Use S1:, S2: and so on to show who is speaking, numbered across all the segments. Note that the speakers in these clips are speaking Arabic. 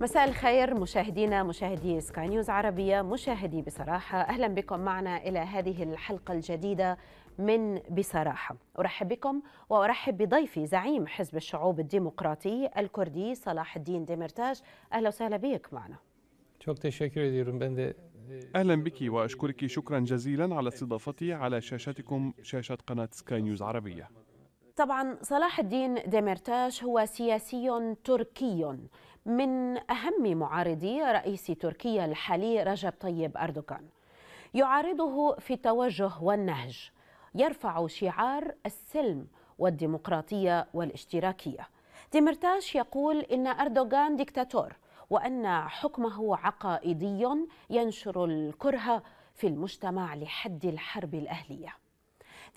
S1: مساء الخير مشاهدينا مشاهدي سكاي نيوز عربية مشاهدي بصراحة أهلا بكم معنا إلى هذه الحلقة الجديدة من بصراحة أرحب بكم وأرحب بضيفي زعيم حزب الشعوب الديمقراطي الكردي صلاح الدين ديمرتاج أهلا وسهلا بك معنا
S2: أهلا بك وأشكرك شكرا جزيلا على استضافتي على شاشتكم شاشة قناة سكاي نيوز عربية
S1: طبعا صلاح الدين ديمرتاش هو سياسي تركي من أهم معارضي رئيس تركيا الحالي رجب طيب أردوغان يعارضه في التوجه والنهج يرفع شعار السلم والديمقراطية والاشتراكية ديمرتاش يقول إن أردوغان ديكتاتور وأن حكمه عقائدي ينشر الكره في المجتمع لحد الحرب الأهلية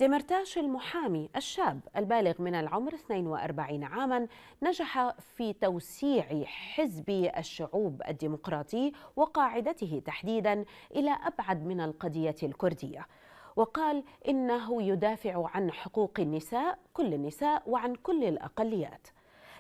S1: دمرتاش المحامي الشاب البالغ من العمر 42 عاما نجح في توسيع حزب الشعوب الديمقراطي وقاعدته تحديدا إلى أبعد من القضية الكردية وقال إنه يدافع عن حقوق النساء كل النساء وعن كل الأقليات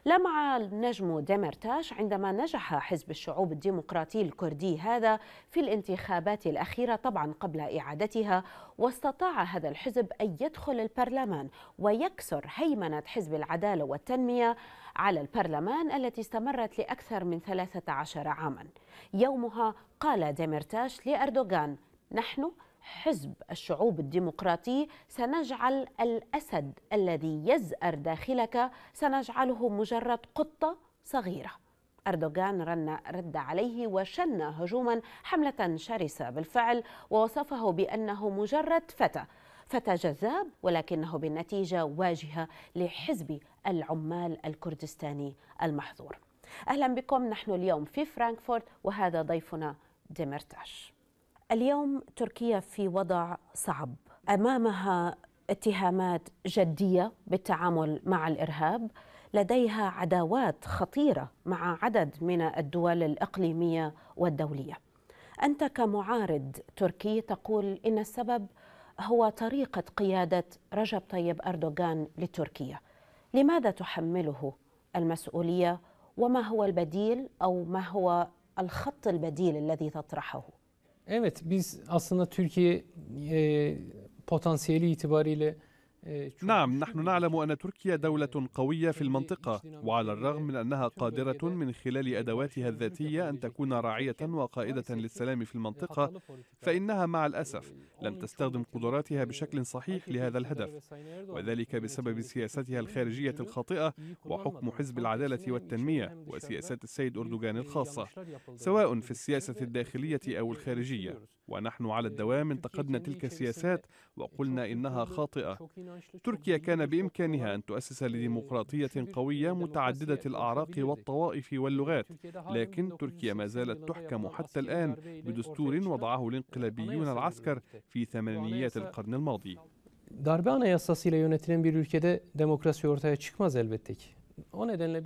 S1: لمع النجم ديمرتاش عندما نجح حزب الشعوب الديمقراطي الكردي هذا في الانتخابات الأخيرة طبعا قبل إعادتها واستطاع هذا الحزب أن يدخل البرلمان ويكسر هيمنة حزب العدالة والتنمية على البرلمان التي استمرت لأكثر من 13 عاما يومها قال ديمرتاش لأردوغان نحن حزب الشعوب الديمقراطي سنجعل الاسد الذي يزأر داخلك سنجعله مجرد قطه صغيره أردوغان رن رد عليه وشن هجوما حملة شرسة بالفعل ووصفه بأنه مجرد فتى فتى جذاب ولكنه بالنتيجة واجهة لحزب العمال الكردستاني المحظور أهلا بكم نحن اليوم في فرانكفورت وهذا ضيفنا ديمرتاش اليوم تركيا في وضع صعب امامها اتهامات جديه بالتعامل مع الارهاب لديها عداوات خطيره مع عدد من الدول الاقليميه والدوليه انت كمعارض تركي تقول ان السبب هو طريقه قياده رجب طيب اردوغان لتركيا لماذا تحمله المسؤوليه وما هو البديل او ما هو الخط البديل الذي تطرحه Evet
S3: biz aslında Türkiye e, potansiyeli itibariyle
S2: نعم نحن نعلم ان تركيا دوله قويه في المنطقه وعلى الرغم من انها قادره من خلال ادواتها الذاتيه ان تكون راعيه وقائده للسلام في المنطقه فانها مع الاسف لم تستخدم قدراتها بشكل صحيح لهذا الهدف وذلك بسبب سياستها الخارجيه الخاطئه وحكم حزب العداله والتنميه وسياسات السيد اردوغان الخاصه سواء في السياسه الداخليه او الخارجيه ونحن على إيه، الدوام انتقدنا تلك السياسات وقلنا إنها خاطئة تركيا كان بإمكانها أن تؤسس لديمقراطية قوية متعددة الأعراق والطوائف واللغات لكن تركيا ما زالت تحكم حتى الآن بدستور وضعه الانقلابيون العسكر في ثمانينيات القرن الماضي
S3: Darbe anayasasıyla yönetilen bir ülkede demokrasi ortaya çıkmaz elbette ki.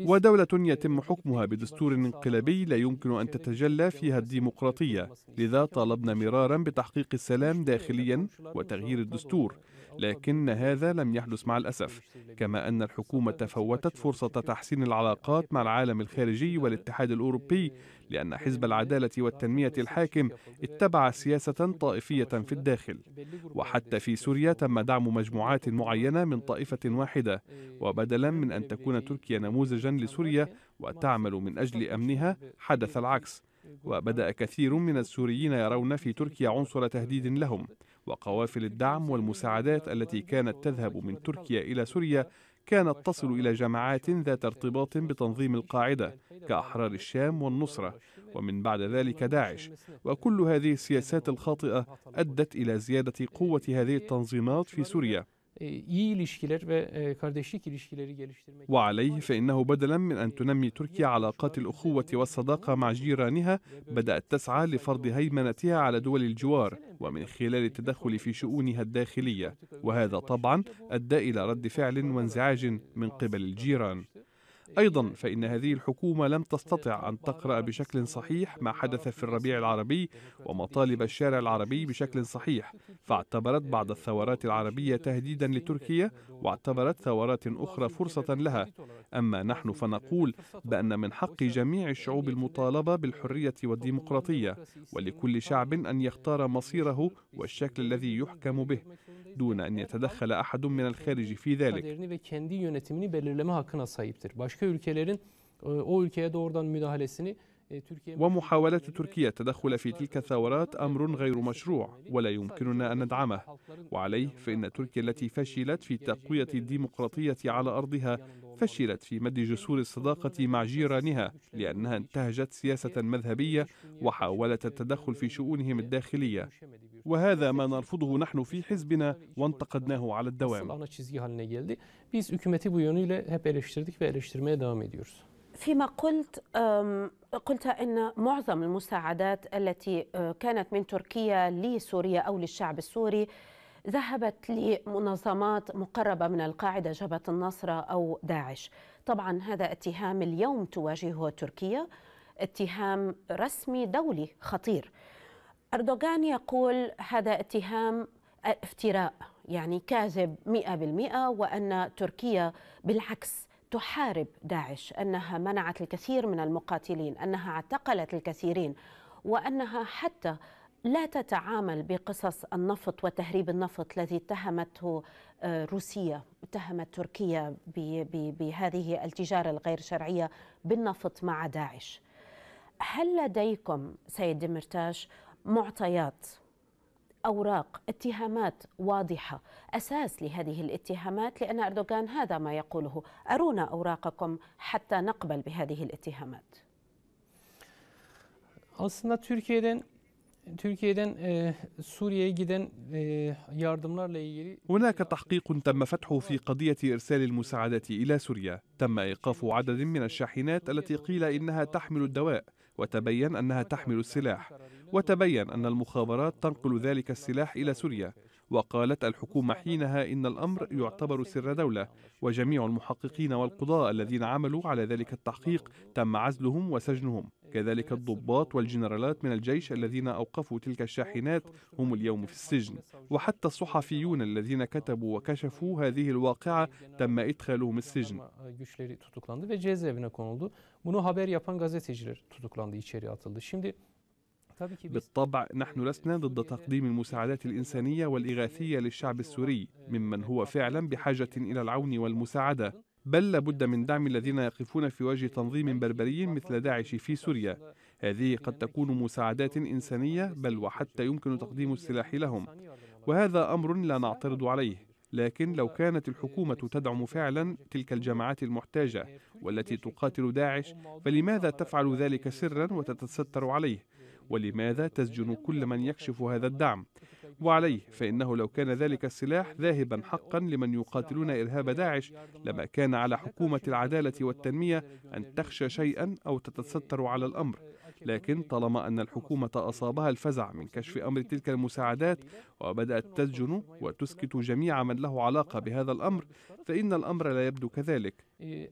S3: ودولة يتم
S2: حكمها بدستور انقلابي لا يمكن أن تتجلى فيها الديمقراطية لذا طالبنا مرارا بتحقيق السلام داخليا وتغيير الدستور لكن هذا لم يحدث مع الأسف كما أن الحكومة تفوتت فرصة تحسين العلاقات مع العالم الخارجي والاتحاد الأوروبي لأن حزب العدالة والتنمية الحاكم اتبع سياسة طائفية في الداخل وحتى في سوريا تم دعم مجموعات معينة من طائفة واحدة وبدلا من أن تكون تركيا نموذجا لسوريا وتعمل من أجل أمنها حدث العكس وبدأ كثير من السوريين يرون في تركيا عنصر تهديد لهم وقوافل الدعم والمساعدات التي كانت تذهب من تركيا إلى سوريا كانت تصل إلى جماعات ذات ارتباط بتنظيم القاعدة كأحرار الشام والنصرة ومن بعد ذلك داعش وكل هذه السياسات الخاطئة أدت إلى زيادة قوة هذه التنظيمات في سوريا وعليه فإنه بدلا من أن تنمي تركيا علاقات الأخوة والصداقة مع جيرانها بدأت تسعى لفرض هيمنتها على دول الجوار ومن خلال التدخل في شؤونها الداخلية وهذا طبعا أدى إلى رد فعل وانزعاج من قبل الجيران أيضا فإن هذه الحكومة لم تستطع أن تقرأ بشكل صحيح ما حدث في الربيع العربي ومطالب الشارع العربي بشكل صحيح فاعتبرت بعض الثورات العربية تهديدا لتركيا واعتبرت ثورات أخرى فرصة لها أما نحن فنقول بأن من حق جميع الشعوب المطالبة بالحرية والديمقراطية ولكل شعب أن يختار مصيره والشكل الذي يحكم به دون أن يتدخل أحد من الخارج في ذلك
S3: başka ülkelerin e, o ülkeye doğrudan müdahalesini
S2: ومحاولة تركيا التدخل في تلك الثورات أمر غير مشروع ولا يمكننا أن ندعمه وعليه فإن تركيا التي فشلت في تقوية الديمقراطية على أرضها فشلت في مد جسور الصداقة مع جيرانها لأنها انتهجت سياسة مذهبية وحاولت التدخل في شؤونهم الداخلية
S3: وهذا ما نرفضه نحن في حزبنا وانتقدناه على الدوام
S1: فيما قلت قلت ان معظم المساعدات التي أه، كانت من تركيا لسوريا او للشعب السوري ذهبت لمنظمات مقربة من القاعدة جبهة النصرة أو داعش طبعا هذا اتهام اليوم تواجهه تركيا اتهام رسمي دولي خطير أردوغان يقول هذا اتهام افتراء يعني كاذب 100% وأن تركيا بالعكس تحارب داعش أنها منعت الكثير من المقاتلين أنها اعتقلت الكثيرين وأنها حتى لا تتعامل بقصص النفط وتهريب النفط الذي اتهمته آه، روسيا اتهمت تركيا بهذه التجارة الغير شرعية بالنفط مع داعش هل لديكم سيد ديمرتاش معطيات أوراق اتهامات واضحة أساس لهذه الاتهامات لأن أردوغان هذا ما يقوله أرونا أوراقكم حتى نقبل بهذه الاتهامات
S3: Türkiye'den e, Suriye'ye giden e, yardımlarla ilgili
S2: هناك تحقيق تم فتحه في قضية إرسال المساعدات إلى سوريا تم إيقاف عدد من الشاحنات التي قيل إنها تحمل الدواء وتبين أنها تحمل السلاح وتبين أن المخابرات تنقل ذلك السلاح إلى سوريا وقالت الحكومة حينها إن الأمر يعتبر سر دولة وجميع المحققين والقضاء الذين عملوا على ذلك التحقيق تم عزلهم وسجنهم كذلك الضباط والجنرالات من الجيش الذين أوقفوا تلك الشاحنات هم اليوم في السجن وحتى الصحفيون الذين كتبوا وكشفوا هذه الواقعة تم إدخالهم السجن
S3: Bunu haber yapan gazeteciler tutuklandı, içeri atıldı. Şimdi
S2: بالطبع نحن لسنا ضد تقديم المساعدات الإنسانية والإغاثية للشعب السوري ممن هو فعلا بحاجة إلى العون والمساعدة بل لابد من دعم الذين يقفون في وجه تنظيم بربري مثل داعش في سوريا هذه قد تكون مساعدات إنسانية بل وحتى يمكن تقديم السلاح لهم وهذا أمر لا نعترض عليه لكن لو كانت الحكومة تدعم فعلا تلك الجماعات المحتاجة والتي تقاتل داعش فلماذا تفعل ذلك سرا وتتستر عليه ولماذا تسجن كل من يكشف هذا الدعم وعليه فإنه لو كان ذلك السلاح ذاهبا حقا لمن يقاتلون إرهاب داعش لما كان على حكومة العدالة والتنمية أن تخشى شيئا أو تتستر على الأمر لكن طالما أن الحكومة أصابها الفزع من كشف أمر تلك المساعدات وبدأت تسجن وتسكت جميع من له علاقة بهذا الأمر فإن الأمر لا يبدو كذلك.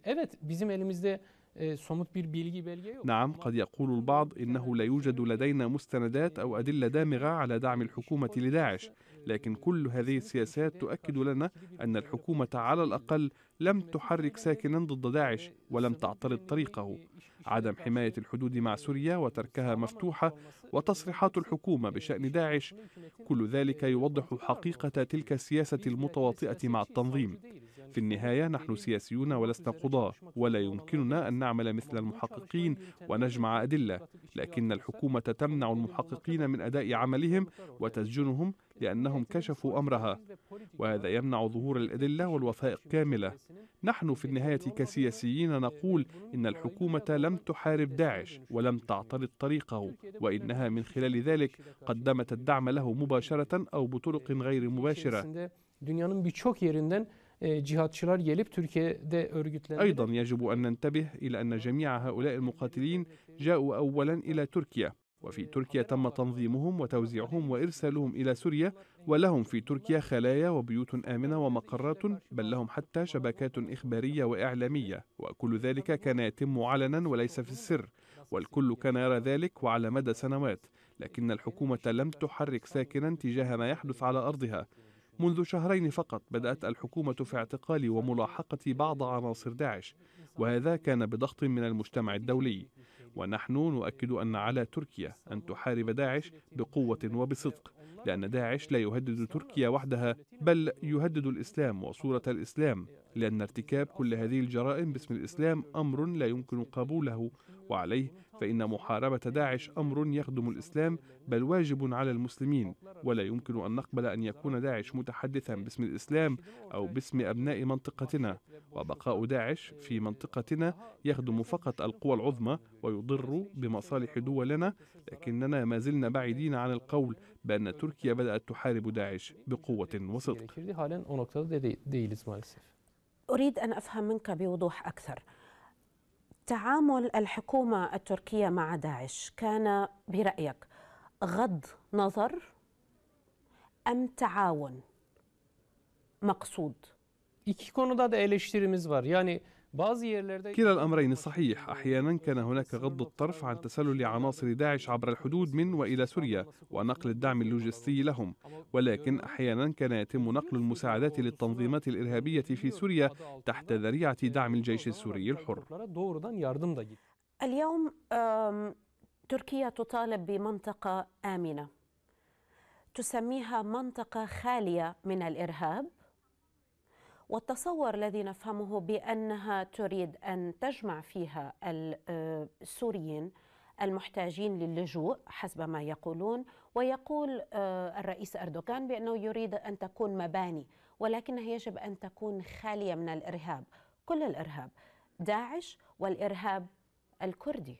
S3: Evet, bizim elimizde
S2: نعم قد يقول البعض إنه لا يوجد لدينا مستندات أو أدلة دامغة على دعم الحكومة لداعش e, لكن e, كل هذه السياسات e, تؤكد لنا أن الحكومة على الأقل لم تحرك ساكنا ضد داعش ولم تعترض طريقه عدم حماية الحدود مع سوريا وتركها مفتوحة وتصريحات الحكومة بشأن داعش كل ذلك يوضح حقيقة تلك السياسة المتواطئة مع التنظيم في النهاية نحن سياسيون ولسنا قضاة ولا يمكننا أن نعمل مثل المحققين ونجمع أدلة لكن الحكومة تمنع المحققين من أداء عملهم وتسجنهم لأنهم كشفوا أمرها وهذا يمنع ظهور الأدلة والوثائق كاملة نحن في النهاية كسياسيين نقول إن الحكومة لم تحارب داعش ولم تعترض طريقه وإنها من خلال ذلك قدمت الدعم له مباشرة أو بطرق غير مباشرة
S3: e, أيضا
S2: يجب أن ننتبه إلى أن جميع هؤلاء المقاتلين جاءوا أولا إلى تركيا وفي تركيا تم تنظيمهم وتوزيعهم وإرسالهم إلى سوريا ولهم في تركيا خلايا وبيوت آمنة ومقرات بل لهم حتى شبكات إخبارية وإعلامية وكل ذلك كان يتم علنا وليس في السر والكل كان يرى ذلك وعلى مدى سنوات لكن الحكومة لم تحرك ساكنا تجاه ما يحدث على أرضها منذ شهرين فقط بدأت الحكومة في اعتقال وملاحقة بعض عناصر داعش وهذا كان بضغط من المجتمع الدولي ونحن نؤكد أن على تركيا أن تحارب داعش بقوة وبصدق لأن داعش لا يهدد تركيا وحدها بل يهدد الإسلام وصورة الإسلام لأن ارتكاب كل هذه الجرائم باسم الإسلام أمر لا يمكن قبوله وعليه فإن محاربة داعش أمر يخدم الإسلام بل واجب على المسلمين ولا يمكن أن نقبل أن يكون داعش متحدثا باسم الإسلام أو باسم أبناء منطقتنا وبقاء داعش في منطقتنا يخدم فقط القوى العظمى ويضر بمصالح دولنا لكننا ما زلنا بعيدين عن القول بأن تركيا بدأت تحارب داعش بقوة وصدق
S1: أريد أن أفهم منك بوضوح أكثر تعامل الحكومة التركية مع داعش كان برأيك غض نظر أم تعاون مقصود؟ İki
S2: konuda da eleştirimiz var. Yani كلا الأمرين صحيح أحيانا كان هناك غض الطرف عن تسلل عناصر داعش عبر الحدود من وإلى سوريا ونقل الدعم اللوجستي لهم ولكن أحيانا كان يتم نقل المساعدات للتنظيمات الإرهابية في سوريا تحت ذريعة دعم الجيش السوري الحر
S1: اليوم تركيا تطالب بمنطقة آمنة تسميها منطقة خالية من الإرهاب والتصور الذي نفهمه بانها تريد ان تجمع فيها السوريين المحتاجين للجوء حسب ما يقولون ويقول آه، الرئيس اردوغان بانه يريد ان تكون مباني ولكنها يجب ان تكون خاليه من الارهاب كل الارهاب داعش والارهاب الكردي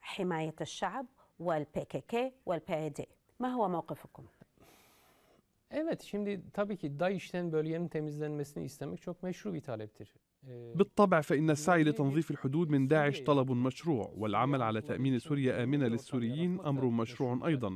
S1: حمايه الشعب والبي كي كي والبي دي ما هو موقفكم
S3: Evet şimdi tabii ki DAEŞ'ten bölgenin temizlenmesini istemek çok meşru bir taleptir.
S2: بالطبع فإن السعي لتنظيف الحدود من داعش طلب مشروع والعمل على تأمين سوريا آمنة للسوريين أمر مشروع أيضا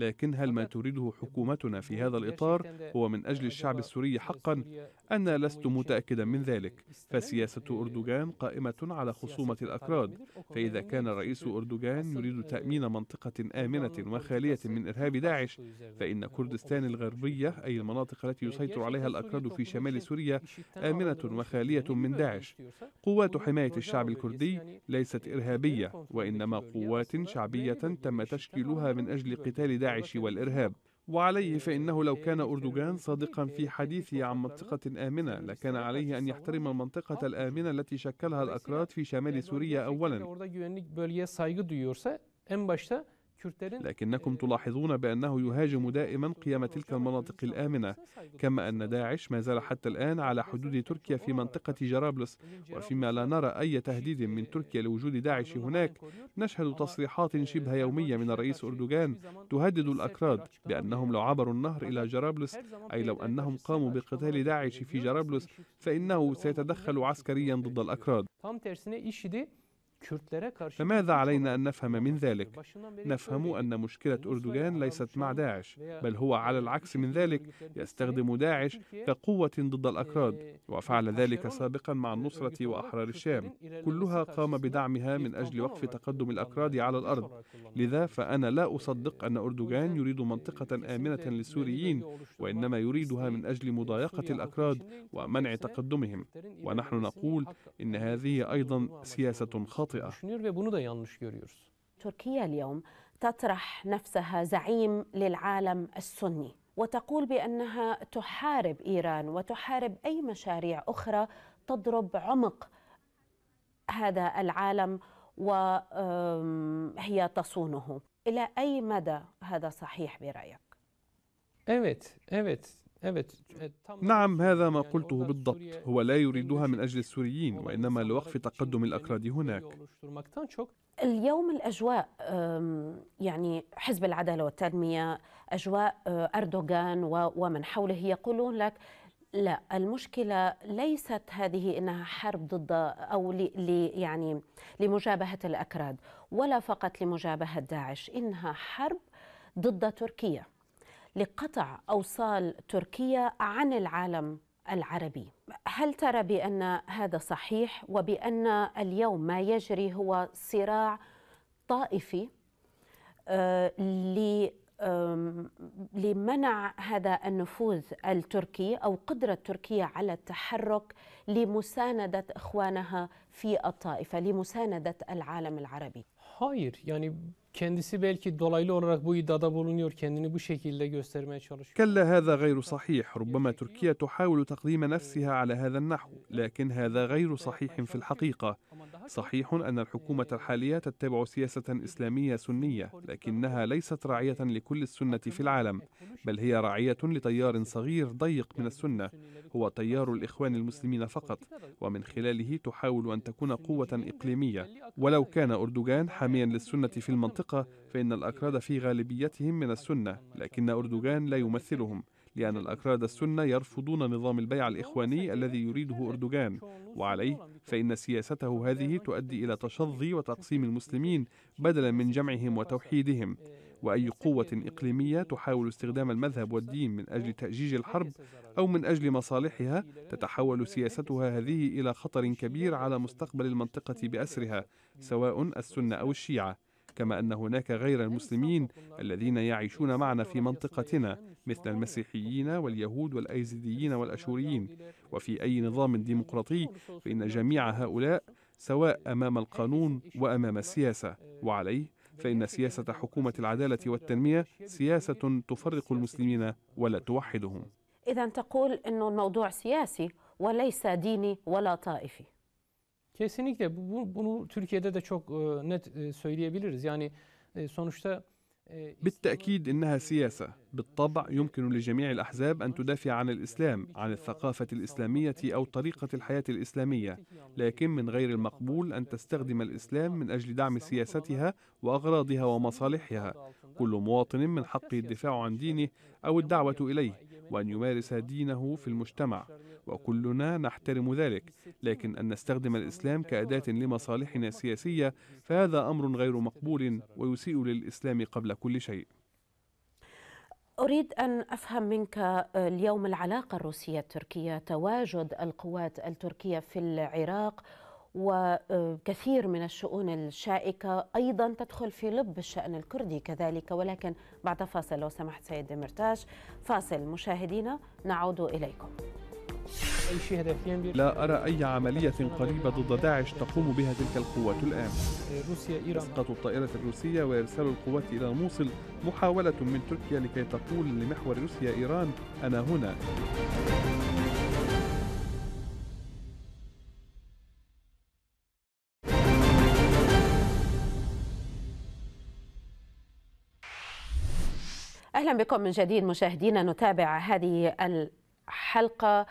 S2: لكن هل ما تريده حكومتنا في هذا الإطار هو من أجل الشعب السوري حقا؟ أنا لست متأكدا من ذلك فسياسة أردوغان قائمة على خصومة الأكراد فإذا كان رئيس أردوغان يريد تأمين منطقة آمنة وخالية من إرهاب داعش فإن كردستان الغربية أي المناطق التي يسيطر عليها الأكراد في شمال سوريا آمنة وخالية من داعش قوات حماية الشعب الكردي ليست إرهابية وإنما قوات شعبية تم تشكيلها من أجل قتال داعش داعش والإرهاب وعليه فإنه لو كان أردوغان صادقا في حديثه عن منطقة آمنة لكان عليه أن يحترم المنطقة الآمنة التي شكلها الأكراد في شمال سوريا أولا لكنكم آه، تلاحظون بأنه يهاجم دائما قيام تلك المناطق الآمنة كما أن داعش ما زال حتى الآن على حدود تركيا في منطقة جرابلس وفيما لا نرى أي تهديد من تركيا لوجود داعش هناك نشهد تصريحات شبه يومية من الرئيس أردوغان تهدد الأكراد بأنهم لو عبروا النهر إلى جرابلس أي لو أنهم قاموا بقتال داعش في جرابلس فإنه سيتدخل عسكريا ضد الأكراد فماذا علينا أن نفهم من ذلك؟ نفهم أن مشكلة أردوغان ليست مع داعش بل هو على العكس من ذلك يستخدم داعش كقوة ضد الأكراد إيه، وفعل ذلك سابقا مع النصرة وأحرار الشام كلها قام بدعمها من أجل وقف تقدم الأكراد على الأرض لذا فأنا لا أصدق إيه، أن أردوغان يريد إيه، منطقة آمنة للسوريين وإنما يريدها من أجل مضايقة الأكراد ومنع تقدمهم ونحن نقول إن هذه أيضا سياسة خاطئة خاطئة
S1: تركيا اليوم تطرح نفسها زعيم للعالم السني وتقول بأنها تحارب إيران وتحارب أي مشاريع أخرى تضرب عمق هذا العالم وهي تصونه إلى أي مدى هذا صحيح برأيك؟
S3: Evet, evet. E, نعم هذا ما قلته بالضبط
S2: هو لا يريدها من أجل السوريين وإنما لوقف تقدم الأكراد هناك
S1: اليوم الأجواء يعني حزب العدالة والتنمية أجواء آه، أردوغان ومن حوله يقولون لك لا المشكلة ليست هذه إنها حرب ضد أو لي يعني لمجابهة الأكراد ولا فقط لمجابهة داعش إنها حرب ضد تركيا لقطع أوصال تركيا عن العالم العربي هل ترى بأن هذا صحيح وبأن اليوم ما يجري هو صراع طائفي آه، لمنع هذا النفوذ التركي او قدره تركيا على التحرك لمسانده اخوانها في الطائفه لمسانده العالم العربي.
S3: Hayır يعني kendisi belki dolaylı olarak bu iddiada bulunuyor, kendini bu şekilde göstermeye çalışıyor.
S2: Kalla hâzâ gayru sahih. Rubbama Türkiye تحاول takdîme nefsihâ alâ hâzâ nahu. Lakin hâzâ gayru sahihin fil الحقيقة صحيح أن الحكومة الحالية تتبع سياسة إسلامية سنية لكنها ليست راعية لكل السنة في العالم بل هي راعية لتيار صغير ضيق من السنة هو تيار الإخوان المسلمين فقط ومن خلاله تحاول أن تكون قوة إقليمية ولو كان أردوغان حاميا للسنة في المنطقة المنطقة فإن الأكراد في غالبيتهم من السنة لكن أردوغان لا يمثلهم لأن الأكراد السنة يرفضون نظام البيع الإخواني الذي يريده أردوغان وعليه فإن سياسته هذه تؤدي إلى تشظي وتقسيم المسلمين بدلا من جمعهم وتوحيدهم وأي قوة إقليمية تحاول استخدام المذهب والدين من أجل تأجيج الحرب أو من أجل مصالحها تتحول سياستها هذه إلى خطر كبير على مستقبل المنطقة بأسرها سواء السنة أو الشيعة كما أن هناك غير المسلمين الذين يعيشون معنا في منطقتنا مثل المسيحيين واليهود والأيزيديين والأشوريين وفي أي نظام ديمقراطي فإن جميع هؤلاء سواء أمام القانون وأمام السياسة وعليه فإن سياسة حكومة العدالة والتنمية سياسة تفرق المسلمين ولا توحدهم
S1: إذا تقول أنه الموضوع سياسي وليس ديني ولا طائفي
S3: Kesinlikle bu, bunu Türkiye'de de çok e, net e, söyleyebiliriz. Yani e, sonuçta
S2: بالتأكيد إنها سياسة بالطبع يمكن لجميع الأحزاب أن تدافع عن الإسلام عن الثقافة الإسلامية أو طريقة الحياة الإسلامية لكن من غير المقبول أن تستخدم الإسلام من أجل دعم سياستها وأغراضها ومصالحها كل مواطن من حقه الدفاع عن دينه أو الدعوة إليه وأن يمارس دينه في المجتمع وكلنا نحترم ذلك لكن أن نستخدم الإسلام كأداة لمصالحنا السياسية فهذا أمر غير مقبول ويسيء للإسلام قبل كل شيء
S1: أريد أن أفهم منك آه، اليوم العلاقة الروسية التركية تواجد القوات التركية في العراق وكثير آه، من الشؤون الشائكة أيضا تدخل في لب الشأن الكردي كذلك ولكن بعد فاصل لو سمحت سيد مرتاش فاصل مشاهدينا نعود إليكم
S2: لا أرى أي عملية قريبة ضد داعش تقوم بها تلك القوات الآن إسقاط الطائرة الروسية وإرسال القوات إلى موصل محاولة من تركيا لكي تقول لمحور روسيا إيران أنا هنا
S1: اهلا بكم من جديد مشاهدينا نتابع هذه الحلقه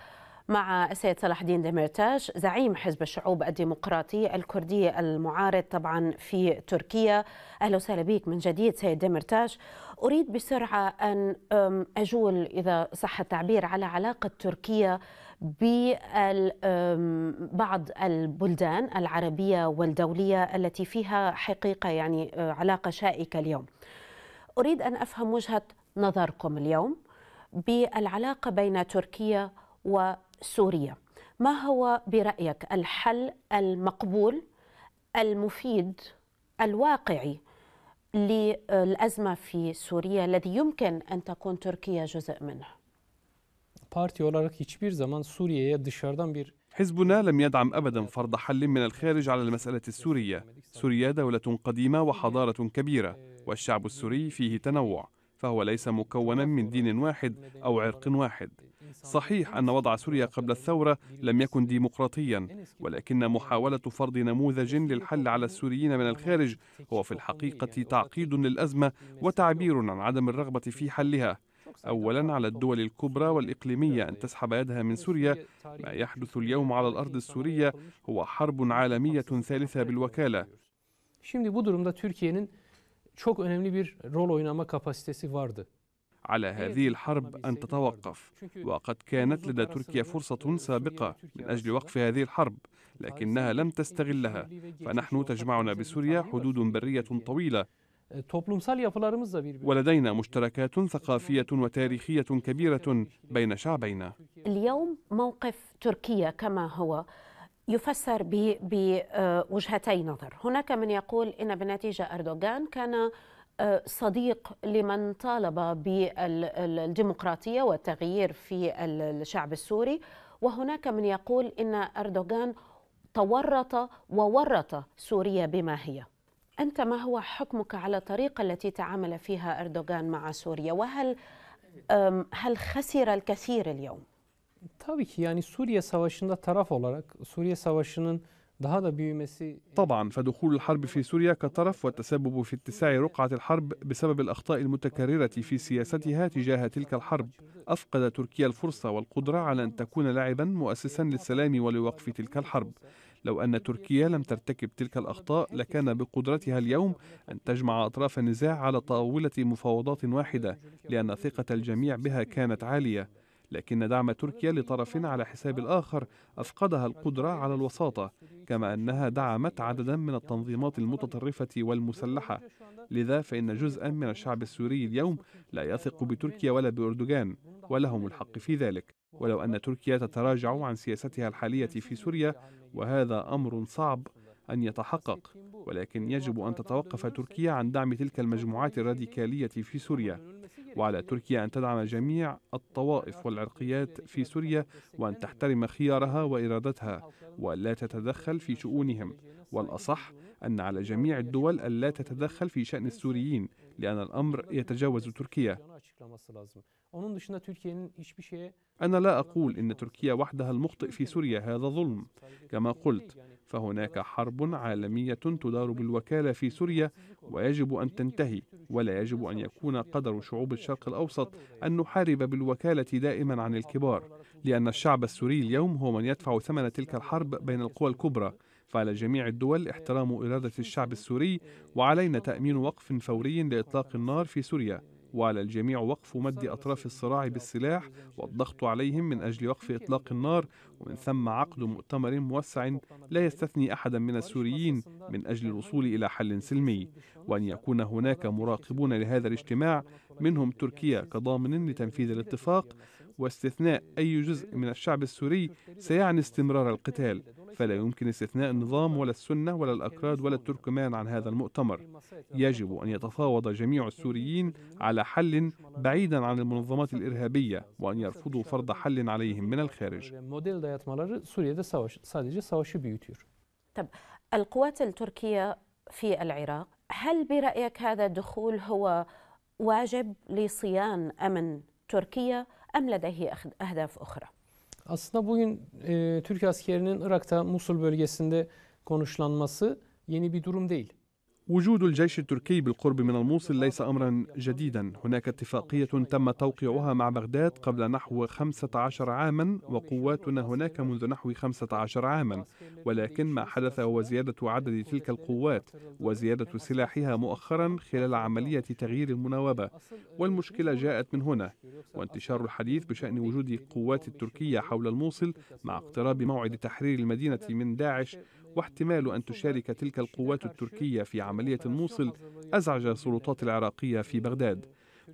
S1: مع السيد صلاح الدين دمرتاش زعيم حزب الشعوب الديمقراطي الكردي المعارض طبعا في تركيا اهلا وسهلا بك من جديد سيد دمرتاش اريد بسرعه ان اجول اذا صح التعبير على علاقه تركيا ببعض البلدان العربيه والدوليه التي فيها حقيقه يعني علاقه شائكه اليوم. اريد ان افهم وجهه نظركم اليوم بالعلاقه بين تركيا و سوريا ما هو برأيك الحل المقبول المفيد الواقعي للأزمة في سوريا الذي يمكن أن تكون تركيا جزء منه
S2: حزبنا لم يدعم ابدا فرض حل من الخارج على المساله السوريه سوريا دوله قديمه وحضاره كبيره والشعب السوري فيه تنوع فهو ليس مكونا من دين واحد او عرق واحد صحيح أن وضع سوريا قبل الثورة لم يكن ديمقراطيا ولكن محاولة فرض نموذج للحل على السوريين من الخارج هو في الحقيقة تعقيد للأزمة وتعبير عن عدم الرغبة في حلها أولا على الدول الكبرى والإقليمية أن تسحب يدها من سوريا ما يحدث اليوم على الأرض السورية هو حرب عالمية ثالثة بالوكالة
S3: Şimdi bu durumda Türkiye'nin çok önemli bir rol oynama kapasitesi vardı.
S2: على هذه الحرب أن تتوقف وقد كانت لدى تركيا فرصة سابقة من أجل وقف هذه الحرب لكنها لم تستغلها فنحن تجمعنا بسوريا حدود برية طويلة ولدينا مشتركات ثقافية وتاريخية كبيرة بين شعبينا
S1: اليوم موقف تركيا كما هو يفسر بوجهتي نظر هناك من يقول إن بالنتيجة أردوغان كان صديق لمن طالب بالديمقراطية والتغيير في الشعب السوري وهناك من يقول إن أردوغان تورط وورط سوريا بما هي أنت ما هو حكمك على الطريقة التي تعامل فيها أردوغان مع سوريا وهل هل خسر الكثير اليوم؟
S3: Tabii ki yani Suriye Savaşı'nda taraf olarak Suriye Savaşı'nın طبعا فدخول الحرب في سوريا كطرف
S2: والتسبب في اتساع رقعة الحرب بسبب الأخطاء المتكررة في سياستها تجاه تلك الحرب أفقد تركيا الفرصة والقدرة على أن تكون لاعبا مؤسسا للسلام ولوقف تلك الحرب لو أن تركيا لم ترتكب تلك الأخطاء لكان بقدرتها اليوم أن تجمع أطراف النزاع على طاولة مفاوضات واحدة لأن ثقة الجميع بها كانت عالية لكن دعم تركيا لطرف على حساب الآخر أفقدها القدرة على الوساطة كما أنها دعمت عددا من التنظيمات المتطرفة والمسلحة لذا فإن جزءا من الشعب السوري اليوم لا يثق بتركيا ولا بأردوغان ولهم الحق في ذلك ولو أن تركيا تتراجع عن سياستها الحالية في سوريا وهذا أمر صعب أن يتحقق ولكن يجب أن تتوقف تركيا عن دعم تلك المجموعات الراديكالية في سوريا وعلى تركيا أن تدعم جميع الطوائف والعرقيات في سوريا وأن تحترم خيارها وإرادتها ولا تتدخل في شؤونهم والأصح أن على جميع الدول ألا تتدخل في شأن السوريين لأن الأمر يتجاوز تركيا أنا لا أقول إن تركيا وحدها المخطئ في سوريا هذا ظلم كما قلت فهناك حرب عالمية تدار بالوكالة في سوريا ويجب أن تنتهي ولا يجب أن يكون قدر شعوب الشرق الأوسط أن نحارب بالوكالة دائما عن الكبار لأن الشعب السوري اليوم هو من يدفع ثمن تلك الحرب بين القوى الكبرى فعلى جميع الدول احترام إرادة الشعب السوري وعلينا تأمين وقف فوري لإطلاق النار في سوريا وعلى الجميع وقف مد أطراف الصراع بالسلاح والضغط عليهم من أجل وقف إطلاق النار ومن ثم عقد مؤتمر موسع لا يستثني أحدا من السوريين من أجل الوصول إلى حل سلمي وأن يكون هناك مراقبون لهذا الاجتماع منهم تركيا كضامن لتنفيذ الاتفاق واستثناء أي جزء من الشعب السوري سيعني استمرار القتال فلا يمكن استثناء النظام ولا السنة ولا الأكراد ولا التركمان عن هذا المؤتمر يجب أن يتفاوض جميع السوريين على حل بعيدا عن المنظمات الإرهابية وأن يرفضوا فرض حل عليهم من الخارج
S1: طب القوات التركية في العراق هل برأيك هذا الدخول هو واجب لصيان أمن تركيا أم لديه أهداف أخرى؟
S3: Aslında bugün e, Türk askerinin Irak'ta Musul bölgesinde konuşlanması yeni bir durum değil.
S2: وجود الجيش التركي بالقرب من الموصل ليس امرا جديدا هناك اتفاقيه تم توقيعها مع بغداد قبل نحو 15 عاما وقواتنا هناك منذ نحو 15 عاما ولكن ما حدث هو زياده عدد تلك القوات وزياده سلاحها مؤخرا خلال عمليه تغيير المناوبه والمشكله جاءت من هنا وانتشار الحديث بشان وجود قوات التركيه حول الموصل مع اقتراب موعد تحرير المدينه من داعش واحتمال أن تشارك تلك القوات التركية في عملية الموصل أزعج السلطات العراقية في بغداد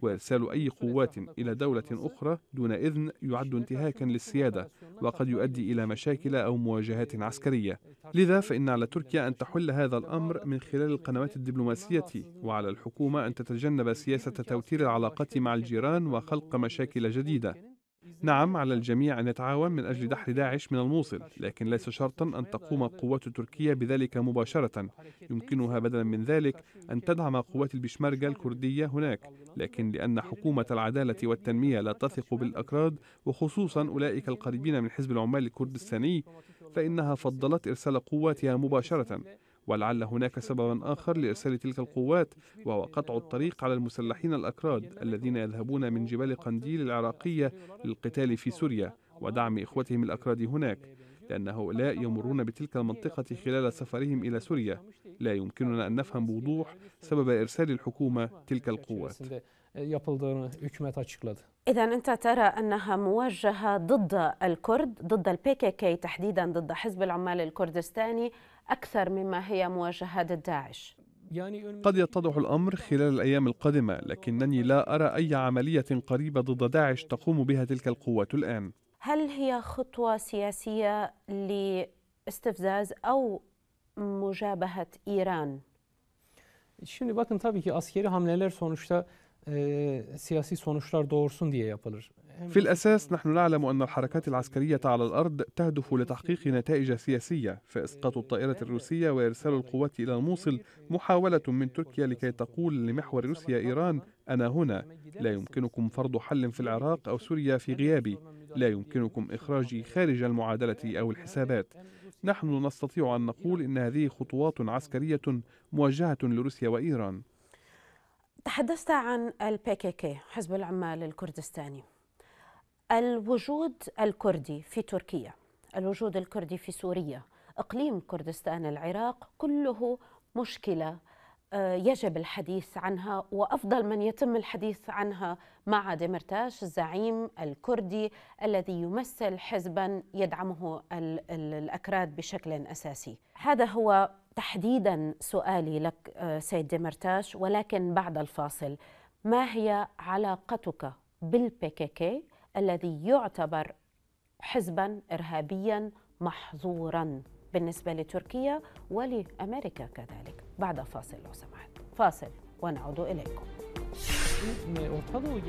S2: وإرسال أي قوات إلى دولة أخرى دون إذن يعد انتهاكا للسيادة وقد يؤدي إلى مشاكل أو مواجهات عسكرية لذا فإن على تركيا أن تحل هذا الأمر من خلال القنوات الدبلوماسية وعلى الحكومة أن تتجنب سياسة توتير العلاقات مع الجيران وخلق مشاكل جديدة نعم على الجميع أن يتعاون من أجل دحر داعش من الموصل لكن ليس شرطا أن تقوم قوات تركيا بذلك مباشرة يمكنها بدلا من ذلك أن تدعم قوات البشمركة الكردية هناك لكن لأن حكومة العدالة والتنمية لا تثق بالأكراد وخصوصا أولئك القريبين من حزب العمال الكردستاني فإنها فضلت إرسال قواتها مباشرة ولعل هناك سببا آخر لإرسال تلك القوات وهو قطع الطريق على المسلحين الأكراد الذين يذهبون من جبال قنديل العراقية للقتال في سوريا ودعم إخوتهم الأكراد هناك لأن هؤلاء يمرون بتلك المنطقة خلال سفرهم إلى سوريا لا يمكننا أن نفهم بوضوح سبب إرسال الحكومة تلك القوات
S1: إذا أنت ترى أنها موجهة ضد الكرد ضد البيكيكي تحديدا ضد حزب العمال الكردستاني أكثر مما هي مواجهة داعش يعني قد
S2: يتضح الأمر خلال الأيام القادمة لكنني لا أرى أي عملية قريبة ضد داعش تقوم بها تلك القوات الآن
S1: هل هي خطوة سياسية لاستفزاز أو مجابهة إيران?
S3: Şimdi bakın tabii ki askeri hamleler sonuçta سياسي e, في
S2: الأساس نحن نعلم أن الحركات العسكرية على الأرض تهدف لتحقيق نتائج سياسية فإسقاط الطائرة الروسية وإرسال القوات إلى الموصل محاولة من تركيا لكي تقول لمحور روسيا إيران أنا هنا لا يمكنكم فرض حل في العراق أو سوريا في غيابي لا يمكنكم إخراجي خارج المعادلة أو الحسابات نحن نستطيع أن نقول إن هذه خطوات عسكرية موجهة لروسيا وإيران
S1: تحدثت عن البي كي كي حزب العمال الكردستاني الوجود الكردي في تركيا الوجود الكردي في سوريا اقليم كردستان العراق كله مشكله آه، يجب الحديث عنها وافضل من يتم الحديث عنها مع ديمرتاش الزعيم الكردي الذي يمثل حزبا يدعمه الاكراد بشكل اساسي. هذا هو تحديدا سؤالي لك آه، سيد ديمرتاش ولكن بعد الفاصل ما هي علاقتك بالبيكيكي الذي يعتبر حزبا إرهابيا محظورا بالنسبة لتركيا ولأمريكا كذلك بعد فاصل لو سمحت فاصل ونعود إليكم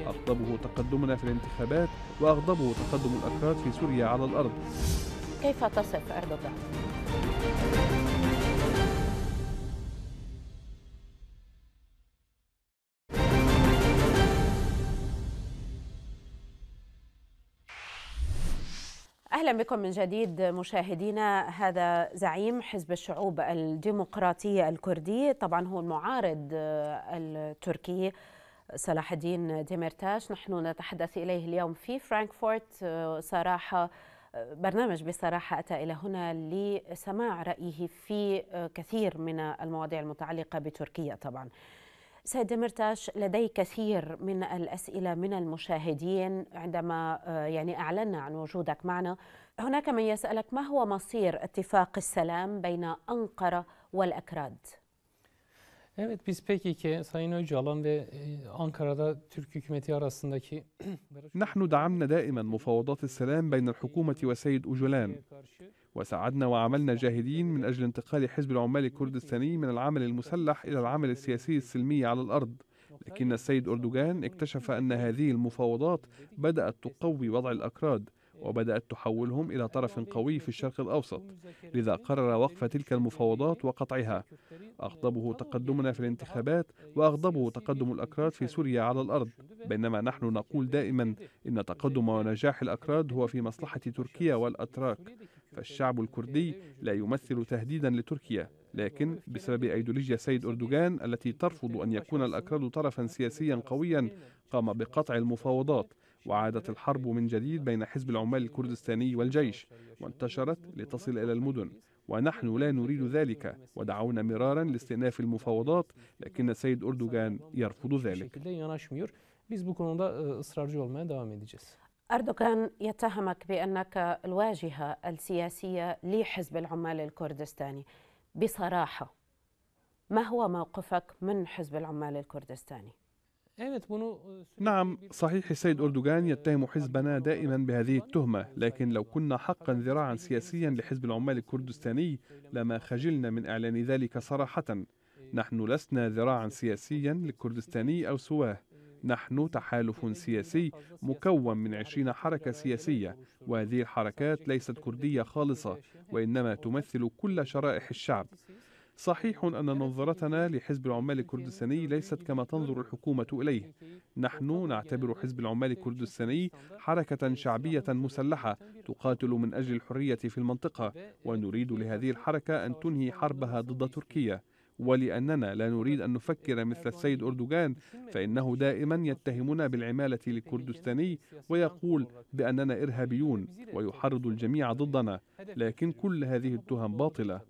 S2: أغضبه تقدمنا في الانتخابات وأغضبه تقدم الأكراد في سوريا على الأرض
S1: كيف تصف أردوغان؟ اهلا بكم من جديد مشاهدينا هذا زعيم حزب الشعوب الديمقراطيه الكردي طبعا هو المعارض آه، التركي صلاح الدين ديمرتاش نحن نتحدث اليه اليوم في فرانكفورت آه، صراحه آه، برنامج بصراحه اتى الى هنا لسماع رايه في كثير من المواضيع المتعلقه بتركيا طبعا سيد مرتاش لدي كثير من الأسئلة من المشاهدين عندما آه، يعني أعلنا عن وجودك معنا هناك من يسألك ما هو مصير اتفاق السلام بين أنقرة والأكراد؟
S3: Evet biz Sayın Öcalan ve e, Ankara'da Türk hükümeti arasındaki
S2: نحن دعمنا دائما مفاوضات السلام بين الحكومة وسيد أوجلان وساعدنا وعملنا جاهدين من أجل انتقال حزب العمال الكردستاني من العمل المسلح إلى العمل السياسي السلمي على الأرض لكن السيد أردوغان اكتشف أن هذه المفاوضات بدأت تقوي وضع الأكراد وبدأت تحولهم إلى طرف قوي في الشرق الأوسط لذا قرر وقف تلك المفاوضات وقطعها أغضبه تقدمنا في الانتخابات وأغضبه تقدم الأكراد في سوريا على الأرض بينما نحن نقول دائما إن تقدم ونجاح الأكراد هو في مصلحة تركيا والأتراك فالشعب الكردي لا يمثل تهديدا لتركيا لكن بسبب أيديولوجيا سيد أردوغان التي ترفض أن يكون الأكراد طرفا سياسيا قويا قام بقطع المفاوضات وعادت الحرب من جديد بين حزب العمال الكردستاني والجيش وانتشرت لتصل إلى المدن ونحن لا نريد ذلك ودعونا مرارا لاستئناف المفاوضات
S3: لكن السيد أردوغان يرفض ذلك
S1: أردوغان يتهمك بأنك الواجهة السياسية لحزب العمال الكردستاني بصراحة ما هو موقفك من حزب العمال الكردستاني؟
S2: نعم صحيح السيد أردوغان يتهم حزبنا دائما بهذه التهمة لكن لو كنا حقا ذراعا سياسيا لحزب العمال الكردستاني لما خجلنا من إعلان ذلك صراحة نحن لسنا ذراعا سياسيا لكردستاني أو سواه نحن تحالف سياسي مكون من عشرين حركة سياسية وهذه الحركات ليست كردية خالصة وإنما تمثل كل شرائح الشعب صحيح أن نظرتنا لحزب العمال الكردستاني ليست كما تنظر الحكومة إليه نحن نعتبر حزب العمال الكردستاني حركة شعبية مسلحة تقاتل من أجل الحرية في المنطقة ونريد لهذه الحركة أن تنهي حربها ضد تركيا ولأننا لا نريد أن نفكر مثل السيد أردوغان فإنه دائما يتهمنا بالعمالة للكردستاني ويقول بأننا إرهابيون ويحرض الجميع ضدنا لكن كل هذه التهم باطلة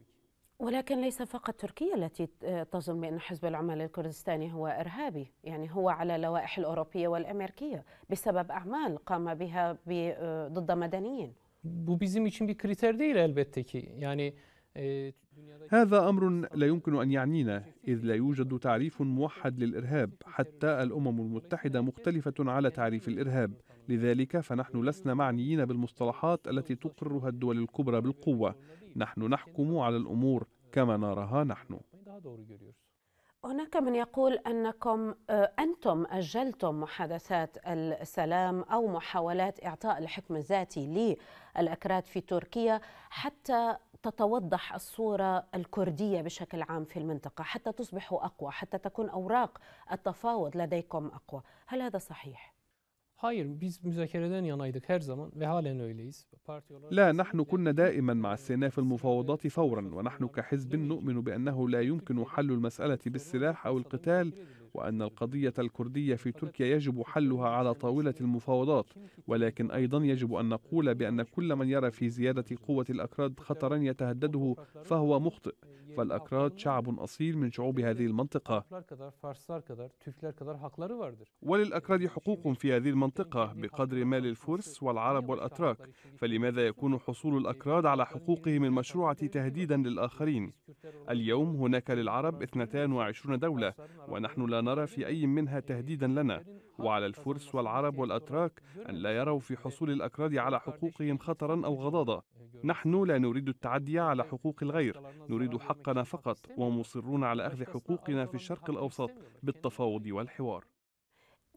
S1: ولكن ليس فقط تركيا التي تظن بأن حزب العمال الكردستاني هو إرهابي يعني هو على اللوائح الأوروبية والأمريكية بسبب أعمال قام بها ضد مدنيين
S3: Bu bizim için bir kriter değil elbette ki. Yani هذا امر لا يمكن ان يعنينا اذ لا يوجد
S2: تعريف موحد للارهاب حتى الامم المتحده مختلفه على تعريف الارهاب لذلك فنحن لسنا معنيين بالمصطلحات التي تقرها الدول الكبرى بالقوه نحن نحكم على الامور كما نراها نحن
S1: هناك من يقول انكم آه، انتم اجلتم محادثات السلام او محاولات اعطاء الحكم الذاتي للاكراد في تركيا حتى تتوضح الصورة الكردية بشكل عام في المنطقة حتى تصبحوا أقوى حتى تكون أوراق التفاوض لديكم أقوى هل هذا صحيح؟
S3: لا
S2: نحن كنا دائما مع استئناف في المفاوضات فورا ونحن كحزب نؤمن بأنه لا يمكن حل المسألة بالسلاح أو القتال وأن القضية الكردية في تركيا يجب حلها على طاولة المفاوضات ولكن أيضا يجب أن نقول بأن كل من يرى في زيادة قوة الأكراد خطرا يتهدده فهو مخطئ فالأكراد شعب أصيل من شعوب هذه المنطقة وللأكراد حقوق في هذه المنطقة بقدر ما للفرس والعرب والأتراك فلماذا يكون حصول الأكراد على حقوقهم المشروعة تهديدا للآخرين اليوم هناك للعرب 22 دولة ونحن لا نرى في أي منها تهديدا لنا وعلى الفرس والعرب والأتراك أن لا يروا في حصول الأكراد على حقوقهم خطرا أو غضاضة نحن لا نريد التعدي على حقوق الغير نريد حقنا فقط ومصرون على أخذ حقوقنا في الشرق الأوسط بالتفاوض إيه؟ والحوار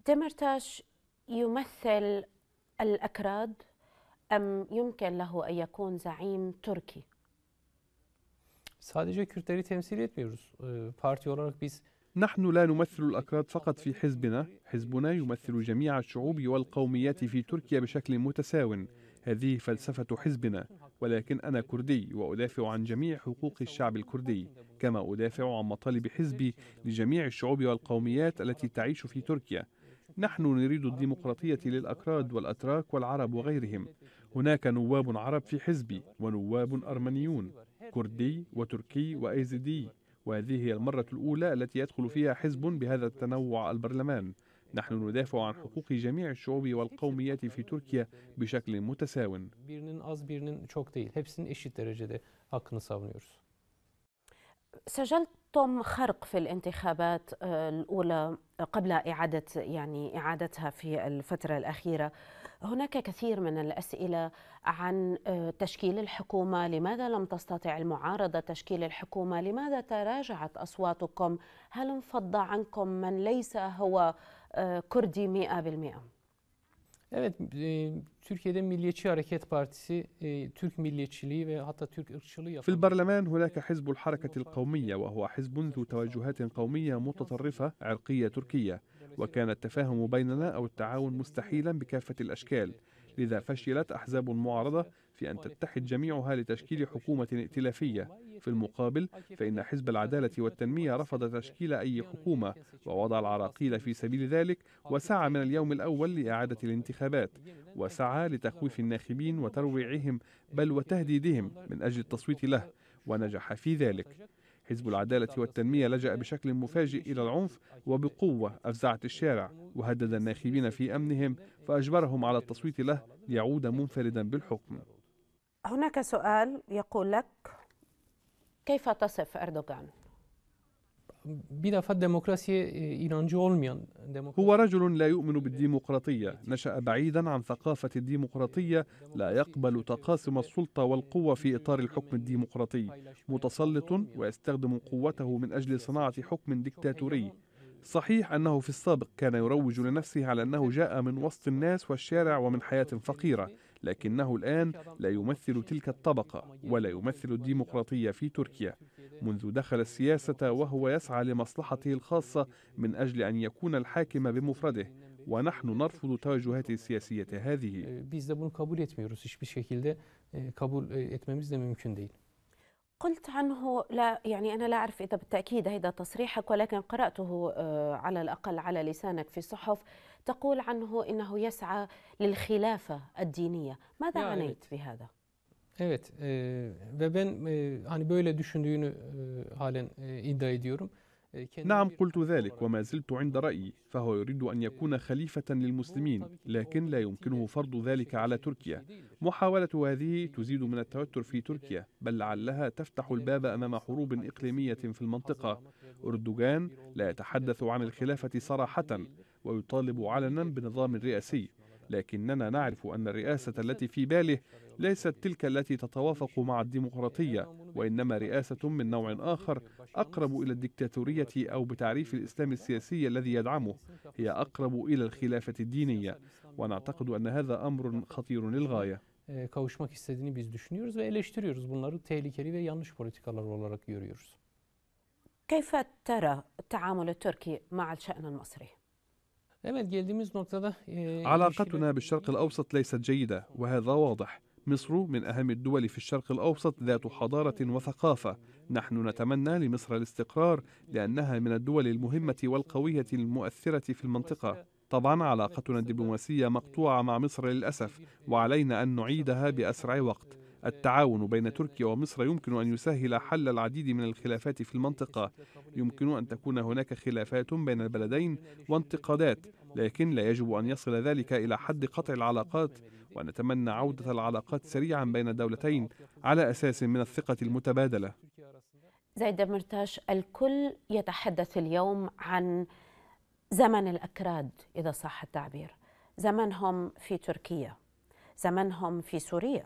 S1: ديمرتاش يمثل الأكراد أم يمكن له أن يكون زعيم تركي?
S3: Sadece Kürtleri temsil etmiyoruz. Parti olarak biz
S2: نحن لا نمثل الأكراد فقط في حزبنا حزبنا يمثل جميع الشعوب والقوميات في تركيا بشكل متساو هذه فلسفة حزبنا ولكن أنا كردي وأدافع عن جميع حقوق الشعب الكردي كما أدافع عن مطالب حزبي لجميع الشعوب والقوميات التي تعيش في تركيا نحن نريد الديمقراطية للأكراد والأتراك والعرب وغيرهم هناك نواب عرب في حزبي ونواب أرمنيون كردي وتركي وأيزدي وهذه هي المرة الأولى التي يدخل فيها حزب بهذا التنوع البرلمان نحن ندافع عن حقوق جميع الشعوب
S3: والقوميات في تركيا بشكل متساو
S1: سجلتم خرق في الانتخابات آه، الأولى قبل إعادة يعني إعادتها في الفترة الأخيرة هناك كثير من الأسئلة عن آه، تشكيل الحكومة لماذا لم تستطع المعارضة تشكيل الحكومة لماذا تراجعت أصواتكم هل انفض عنكم من ليس هو آه، مئة 100%.
S3: Evet, e, Türkiye'de Milliyetçi Hareket Partisi e, Türk milliyetçiliği ve hatta Türk ırkçılığı yapıyor. في
S2: البرلمان هناك حزب الحركة القومية وهو حزب ذو توجهات قومية متطرفة عرقية تركية. وكان التفاهم بيننا أو التعاون مستحيلا بكافة الأشكال لذا فشلت أحزاب المعارضة في أن تتحد جميعها لتشكيل حكومة ائتلافية في المقابل فإن حزب العدالة والتنمية رفض تشكيل أي حكومة ووضع العراقيل في سبيل ذلك وسعى من اليوم الأول لإعادة الانتخابات وسعى لتخويف الناخبين وترويعهم بل وتهديدهم من أجل التصويت له ونجح في ذلك حزب العدالة والتنمية يعني لجأ بشكل يعني مفاجئ إلى العنف وبقوة أفزعت الشارع يعني وهدد الناخبين في أمنهم فأجبرهم على التصويت له ليعود منفردا بالحكم
S1: هناك سؤال يقول لك كيف تصف أردوغان؟
S3: إيرانجي هو رجل لا يؤمن بالديمقراطية نشأ
S2: بعيدا عن ثقافة الديمقراطية لا يقبل تقاسم السلطة والقوة في إطار الحكم الديمقراطي متسلط ويستخدم قوته من أجل صناعة حكم ديكتاتوري صحيح أنه في السابق كان يروج لنفسه على أنه جاء من وسط الناس والشارع ومن حياة فقيرة لكنه الآن لا يمثل تلك الطبقة ولا يمثل الديمقراطية في تركيا منذ دخل السياسة وهو يسعى لمصلحته الخاصة من أجل أن يكون الحاكم بمفرده ونحن نرفض توجهات السياسية
S3: هذه. E, e,
S1: قلت عنه لا يعني أنا لا أعرف إذا بالتأكيد هذا تصريحك ولكن قرأته آه، على الأقل على لسانك في الصحف تقول عنه انه يسعى للخلافه الدينيه ماذا يعني عنيت evet.
S3: Evet e, ve ben e, hani böyle düşündüğünü e, halen e, iddia ediyorum. E, نعم
S2: قلت ذلك وما زلت عند رأيي فهو يريد أن e, يكون خليفة للمسلمين لكن لا يمكنه فرض ذلك على تركيا محاولة هذه تزيد من التوتر في تركيا بل لعلها تفتح الباب أمام حروب إقليمية في المنطقة أردوغان لا يتحدث عن الخلافة صراحة ويطالب علنا بنظام رئاسي لكننا نعرف أن الرئاسة التي في باله ليست تلك التي تتوافق مع الديمقراطية وإنما رئاسة من نوع آخر أقرب إلى الدكتاتورية أو بتعريف الإسلام السياسي الذي يدعمه هي أقرب إلى الخلافة الدينية ونعتقد
S3: أن هذا أمر خطير للغاية kavuşmak istediğini biz düşünüyoruz ve eleştiriyoruz. Bunları tehlikeli ve yanlış politikalar olarak görüyoruz.
S1: كيف ترى التعامل التركي مع الشأن المصري؟ آه، علاقتنا
S2: بالشرق الأوسط ليست جيدة وهذا واضح مصر من أهم الدول في الشرق الأوسط ذات حضارة وثقافة نحن نتمنى لمصر الاستقرار لأنها من الدول المهمة والقوية المؤثرة في المنطقة طبعا علاقتنا الدبلوماسية مقطوعة مع مصر للأسف وعلينا أن نعيدها بأسرع وقت التعاون بين تركيا ومصر يمكن أن يسهل حل العديد من الخلافات في المنطقة يمكن أن تكون هناك خلافات بين البلدين وانتقادات لكن لا يجب أن يصل ذلك إلى حد قطع العلاقات ونتمنى عودة العلاقات سريعا بين الدولتين على أساس من الثقة المتبادلة
S1: زيد مرتاش الكل يتحدث اليوم عن زمن الأكراد إذا صح التعبير زمنهم في تركيا زمنهم في سوريا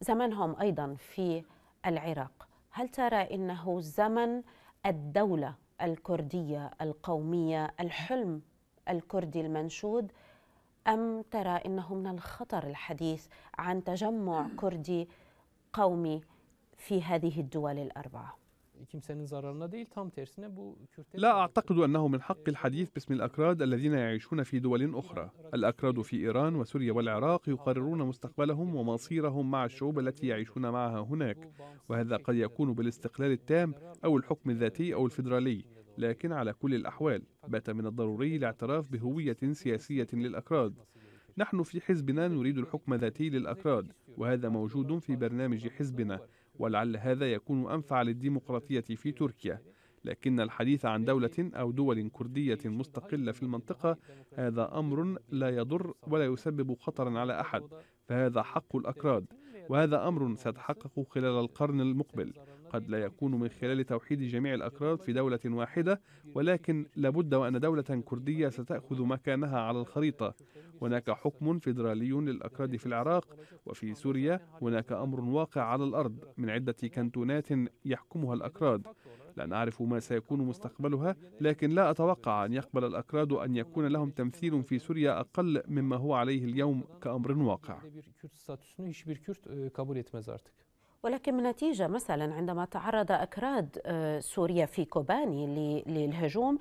S1: زمنهم أيضا في العراق هل ترى إنه زمن الدولة الكردية القومية الحلم الكردي المنشود أم ترى أنه من الخطر الحديث عن تجمع كردي قومي في هذه الدول الأربعة؟ لا أعتقد
S2: أنه من حق الحديث باسم الأكراد الذين يعيشون في دول أخرى الأكراد في إيران وسوريا والعراق يقررون مستقبلهم ومصيرهم مع الشعوب التي يعيشون معها هناك وهذا قد يكون بالاستقلال التام أو الحكم الذاتي أو الفيدرالي لكن على كل الأحوال بات من الضروري الاعتراف بهوية سياسية للأكراد نحن في حزبنا نريد الحكم الذاتي للأكراد وهذا موجود في برنامج حزبنا ولعل هذا يكون أنفع للديمقراطية في تركيا لكن الحديث عن دولة أو دول كردية مستقلة في المنطقة هذا أمر لا يضر ولا يسبب خطرا على أحد فهذا حق الأكراد وهذا أمر سيتحقق خلال القرن المقبل قد لا يكون من خلال توحيد جميع الأكراد في دولة واحدة ولكن لابد وأن دولة كردية ستأخذ مكانها على الخريطة هناك حكم فيدرالي للأكراد في العراق وفي سوريا هناك أمر واقع على الأرض من عدة كنتونات يحكمها الأكراد لا نعرف ما سيكون مستقبلها لكن لا أتوقع أن يقبل الأكراد أن يكون لهم تمثيل في سوريا أقل مما هو عليه اليوم
S3: كأمر واقع
S1: ولكن نتيجة مثلا عندما تعرض أكراد آه، سوريا في كوباني للهجوم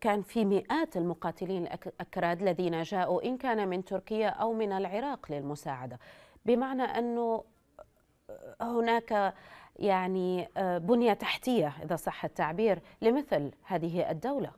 S1: كان في مئات المقاتلين الأكراد الذين جاءوا إن كان من تركيا أو من العراق للمساعدة بمعنى أنه هناك يعني آه، بنية تحتية إذا صح التعبير لمثل هذه الدولة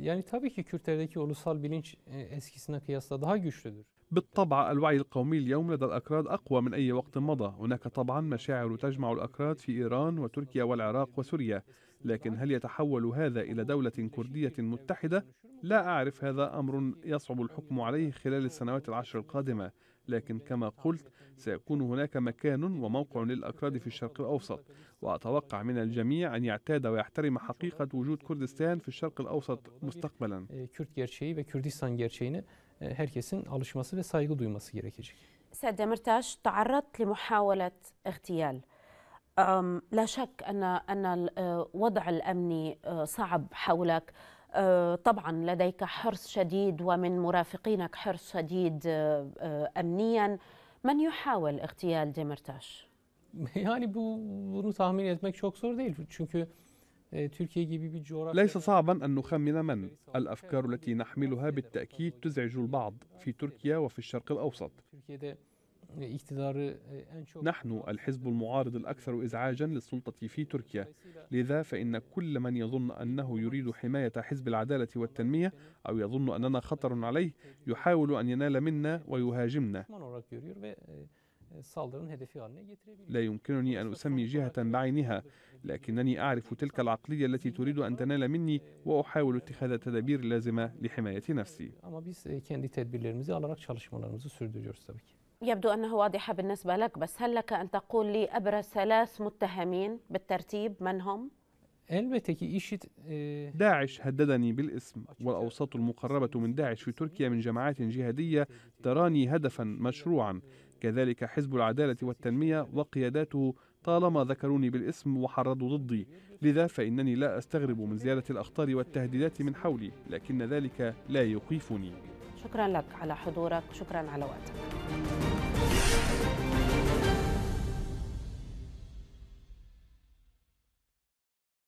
S3: Yani tabii ki Kürtlerdeki ulusal bilinç eskisine kıyasla daha güçlüdür.
S2: بالطبع الوعي القومي اليوم لدى الأكراد أقوى من أي وقت مضى هناك طبعا مشاعر تجمع الأكراد في إيران وتركيا والعراق وسوريا لكن هل يتحول هذا إلى دولة كردية متحدة؟ لا أعرف هذا أمر يصعب الحكم عليه خلال السنوات العشر القادمة لكن كما قلت سيكون هناك مكان وموقع للأكراد في الشرق الأوسط وأتوقع من الجميع أن يعتاد ويحترم حقيقة وجود كردستان
S3: في الشرق الأوسط مستقبلا E, herkesin alışması ve saygı duyması gerekecek.
S1: سيد دمرتاش تعرضت لمحاولة اغتيال لا شك أن أن الوضع الأمني صعب حولك طبعا لديك حرص شديد ومن مرافقينك حرص شديد أمنيا من يحاول اغتيال ديمرتاش؟
S3: يعني bu, bunu tahmin etmek çok zor değil. Çünkü آه، تركيا ليس
S2: صعبا أن نخمن من الأفكار التي نحملها بالتأكيد تزعج البعض في تركيا وفي الشرق الأوسط آه، نحن الحزب المعارض الأكثر إزعاجا للسلطة في تركيا لذا فإن كل من يظن أنه يريد حماية حزب العدالة والتنمية أو يظن أننا خطر عليه يحاول أن ينال منا ويهاجمنا لا يمكنني أن أسمي جهة بعينها لكنني أعرف تلك العقلية التي تريد أن تنال مني وأحاول اتخاذ التدابير اللازمة لحماية نفسي
S3: إيه،
S1: يبدو أنها واضحة بالنسبة لك بس هل لك أن تقول لي أبرز ثلاث متهمين بالترتيب من هم؟
S3: إيه، إيه.
S2: داعش هددني بالاسم والأوساط المقربة من داعش في تركيا من جماعات جهادية تراني هدفا مشروعا كذلك حزب العدالة والتنمية وقياداته طالما ذكروني بالاسم وحرضوا ضدي لذا فإنني لا أستغرب من زيادة الأخطار والتهديدات من حولي لكن ذلك لا يخيفني
S1: شكرا لك على حضورك شكرا على وقتك